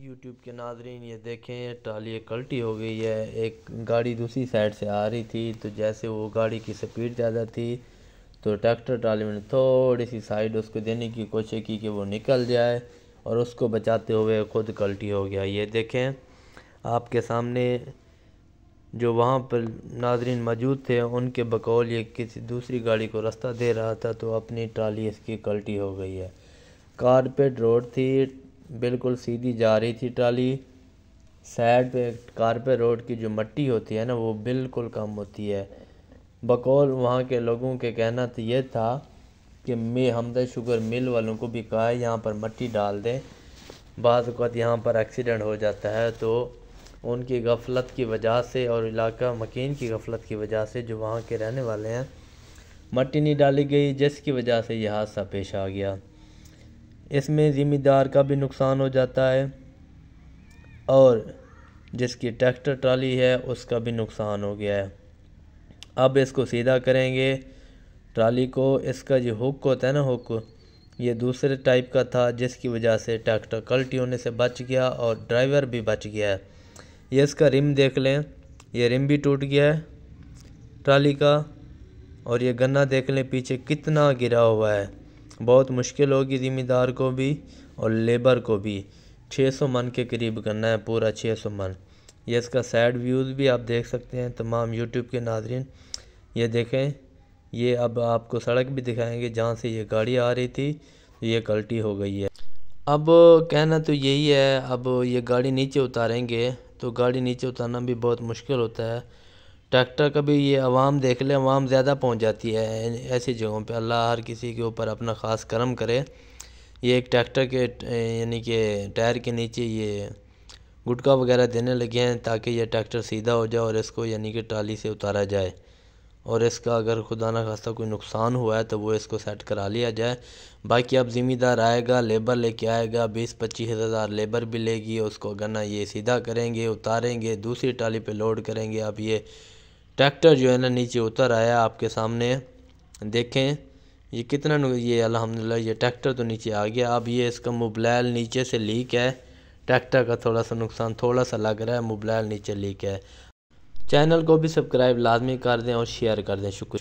YouTube के नाजरीन ये देखें एक कल्टी हो गई है एक गाड़ी दूसरी साइड से आ रही थी तो जैसे वो गाड़ी की स्पीड ज़्यादा थी तो ट्रैक्टर ट्राली में थोड़ी सी साइड उसको देने की कोशिश की कि वो निकल जाए और उसको बचाते हुए खुद कल्टी हो गया ये देखें आपके सामने जो वहाँ पर नाजरीन मौजूद थे उनके बकौल ये किसी दूसरी गाड़ी को रास्ता दे रहा था तो अपनी ट्राली इसकी कल्टी हो गई है कारपेट रोड थी बिल्कुल सीधी जा रही थी ट्राली साइड पे कारपे रोड की जो मट्टी होती है ना वो बिल्कुल कम होती है बकौल वहाँ के लोगों के कहना तो ये था कि मैं हमद शुगर मिल वालों को भी कहा है यहाँ पर मट्टी डाल दें बाज़त यहाँ पर एक्सीडेंट हो जाता है तो उनकी गफलत की वजह से और इलाका मकीन की गफलत की वजह से जो वहाँ के रहने वाले हैं मट्टी नहीं डाली गई जिसकी वजह से यह हादसा पेश आ गया इसमें ज़िम्मेदार का भी नुकसान हो जाता है और जिसकी ट्रैक्टर ट्राली है उसका भी नुकसान हो गया है अब इसको सीधा करेंगे ट्राली को इसका जो हुक होता है ना हुक ये दूसरे टाइप का था जिसकी वजह से ट्रैक्टर कल्टी होने से बच गया और ड्राइवर भी बच गया है ये इसका रिम देख लें ये रिम भी टूट गया है ट्राली का और ये गन्ना देख लें पीछे कितना गिरा हुआ है बहुत मुश्किल होगी ज़िम्मेदार को भी और लेबर को भी 600 मन के करीब करना है पूरा 600 मन ये इसका साइड व्यूज़ भी आप देख सकते हैं तमाम यूट्यूब के नाजरन ये देखें ये अब आपको सड़क भी दिखाएंगे जहाँ से ये गाड़ी आ रही थी तो ये कल्टी हो गई है अब कहना तो यही है अब ये गाड़ी नीचे उतारेंगे तो गाड़ी नीचे उतारना भी बहुत मुश्किल होता है ट्रैक्टर का भी ये आवाम देख ले आवाम ज़्यादा पहुँच जाती है ऐसी जगहों पर अल्लाह हर किसी के ऊपर अपना ख़ास करम करे ये एक ट्रैक्टर के यानी कि टायर के नीचे ये गुटखा वगैरह देने लगे हैं ताकि यह ट्रैक्टर सीधा हो जाए और इसको यानी कि ट्राली से उतारा जाए और इसका अगर खुदा न खास्ता कोई नुकसान हुआ है तो वो इसको सेट करा लिया जाए बाकी अब ज़िम्मेदार आएगा लेबर लेके आएगा बीस पच्चीस हज़ार लेबर भी लेगी उसको गन्ना ये सीधा करेंगे उतारेंगे दूसरी ट्राली पे लोड करेंगे अब ये ट्रैक्टर जो है ना नीचे उतर आया आपके सामने देखें ये कितना ये अलहमदिल्ला ये ट्रैक्टर तो नीचे आ गया अब ये इसका मुबलैल नीचे से लीक है ट्रैक्टर का थोड़ा सा नुकसान थोड़ा सा लग रहा है मुबलैल नीचे लीक है चैनल को भी सब्सक्राइब लाजमी कर दें और शेयर कर दें शुक्र